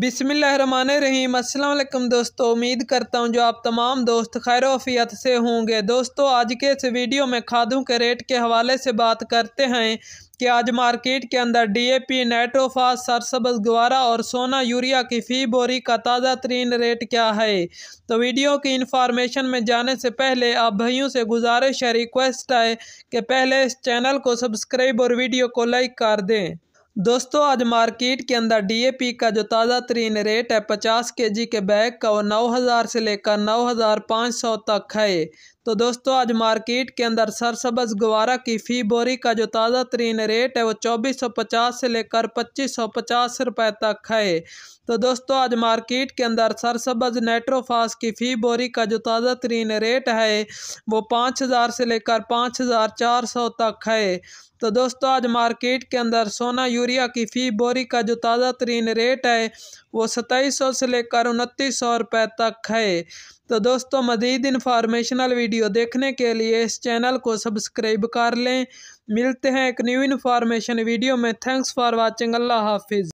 बिसमीम अल्लाम दोस्तों उम्मीद करता हूँ जो आप तमाम दोस्त खैर वफ़ीत से होंगे दोस्तों आज के इस वीडियो में खादों के रेट के हवाले से बात करते हैं कि आज मार्केट के अंदर डीएपी नाइट्रोफास सरसब्ज गवारा और सोना यूरिया की फ़ी बोरी का ताज़ा तरीन रेट क्या है तो वीडियो की इन्फॉर्मेशन में जाने से पहले आप भाइयों से गुजारिश है रिक्वेस्ट है कि पहले इस चैनल को सब्सक्राइब और वीडियो को लाइक कर दें दोस्तों आज मार्केट के अंदर डीएपी का जो ताज़ा तरीन रेट है 50 केजी के बैग का वो 9000 से लेकर 9500 तक है तो दोस्तों आज मार्केट के अंदर सरसब्ज गवारा की फ़ी बोरी का जो ताज़ा तरीन रेट है वो चौबीस सौ पचास से लेकर पच्चीस सौ पचास रुपये तक है तो दोस्तों आज मार्केट के अंदर सरसब्ज नाइट्रोफास की फ़ी बोरी का जो ताज़ा तरीन रेट है वो पाँच हज़ार से लेकर पाँच हज़ार चार सौ तक है तो दोस्तों आज मार्केट के अंदर सोना यूरिया की फ़ी बोरी का जो ताज़ा तरीन रेट है वो सताईस सौ से लेकर उनतीस सौ रुपये तक है तो दोस्तों मज़ीद इन्फॉर्मेशनल वीडियो देखने के लिए इस चैनल को सब्सक्राइब कर लें मिलते हैं एक न्यू इन्फॉर्मेशन वीडियो में थैंक्स फॉर वॉचिंग अल्लाह हाफिज़